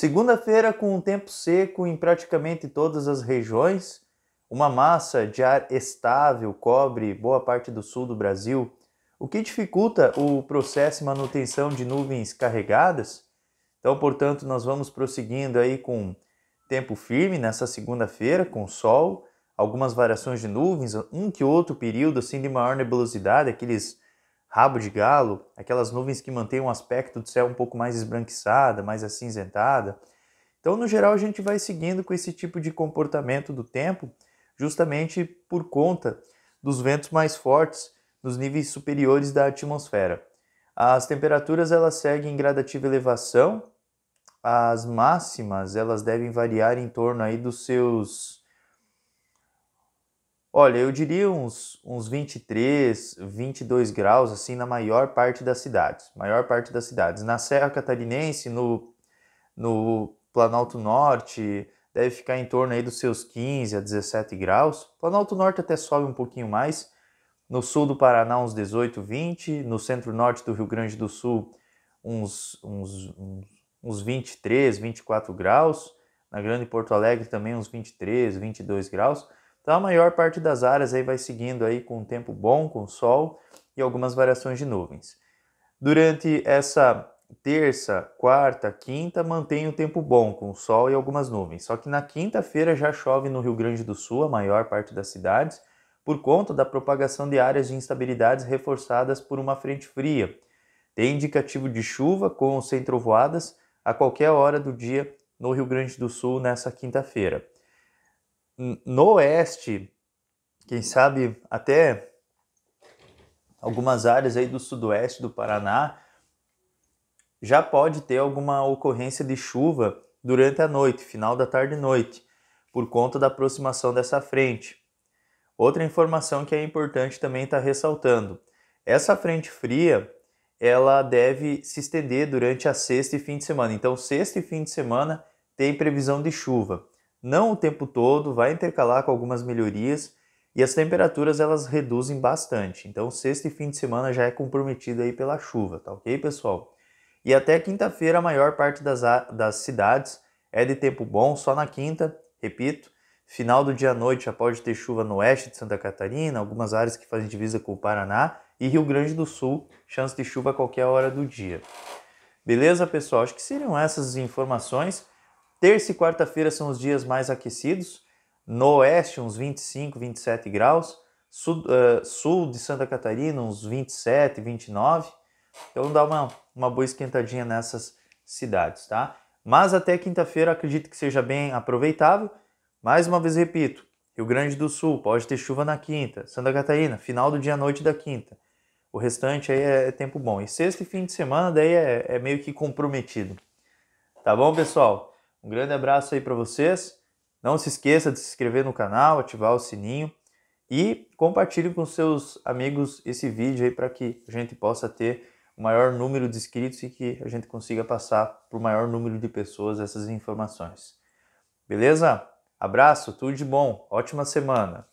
Segunda-feira, com um tempo seco em praticamente todas as regiões, uma massa de ar estável cobre boa parte do sul do Brasil, o que dificulta o processo de manutenção de nuvens carregadas. Então, portanto, nós vamos prosseguindo aí com tempo firme nessa segunda-feira, com sol, algumas variações de nuvens, um que outro período assim de maior nebulosidade, aqueles rabo de galo, aquelas nuvens que mantêm um aspecto do céu um pouco mais esbranquiçada, mais acinzentada. Então, no geral, a gente vai seguindo com esse tipo de comportamento do tempo, justamente por conta dos ventos mais fortes nos níveis superiores da atmosfera. As temperaturas elas seguem em gradativa elevação. As máximas elas devem variar em torno aí dos seus Olha, eu diria uns, uns 23, 22 graus, assim, na maior parte das cidades. Maior parte das cidades. Na Serra Catarinense, no, no Planalto Norte, deve ficar em torno aí dos seus 15 a 17 graus. Planalto Norte até sobe um pouquinho mais. No sul do Paraná, uns 18, 20. No centro-norte do Rio Grande do Sul, uns, uns, uns 23, 24 graus. Na Grande Porto Alegre também uns 23, 22 graus. Então a maior parte das áreas aí vai seguindo aí com um tempo bom, com sol e algumas variações de nuvens. Durante essa terça, quarta, quinta, mantém o tempo bom, com sol e algumas nuvens. Só que na quinta-feira já chove no Rio Grande do Sul, a maior parte das cidades, por conta da propagação de áreas de instabilidades reforçadas por uma frente fria. Tem indicativo de chuva com centrovoadas a qualquer hora do dia no Rio Grande do Sul nessa quinta-feira no oeste, quem sabe até algumas áreas aí do sudoeste do Paraná, já pode ter alguma ocorrência de chuva durante a noite, final da tarde e noite, por conta da aproximação dessa frente. Outra informação que é importante também estar tá ressaltando: essa frente fria ela deve se estender durante a sexta e fim de semana. Então, sexta e fim de semana tem previsão de chuva não o tempo todo, vai intercalar com algumas melhorias e as temperaturas elas reduzem bastante. Então, sexta e fim de semana já é comprometido aí pela chuva, tá ok, pessoal? E até quinta-feira, a maior parte das, das cidades é de tempo bom, só na quinta, repito. Final do dia à noite já pode ter chuva no oeste de Santa Catarina, algumas áreas que fazem divisa com o Paraná e Rio Grande do Sul, chance de chuva a qualquer hora do dia. Beleza, pessoal? Acho que seriam essas informações. Terça e quarta-feira são os dias mais aquecidos. No oeste, uns 25, 27 graus. Sul, uh, eh, sul de Santa Catarina, uns 27, 29. Então dá uma, uma boa esquentadinha nessas cidades, tá? Mas até quinta-feira acredito que seja bem aproveitável. Mais uma vez repito, Rio Grande do Sul pode ter chuva na quinta. Santa Catarina, final do dia à noite da quinta. O restante aí é, é tempo bom. E sexta e fim de semana daí é, é meio que comprometido. Tá bom, pessoal? Um grande abraço aí para vocês. Não se esqueça de se inscrever no canal, ativar o sininho e compartilhe com seus amigos esse vídeo aí para que a gente possa ter o maior número de inscritos e que a gente consiga passar para o maior número de pessoas essas informações. Beleza? Abraço, tudo de bom, ótima semana!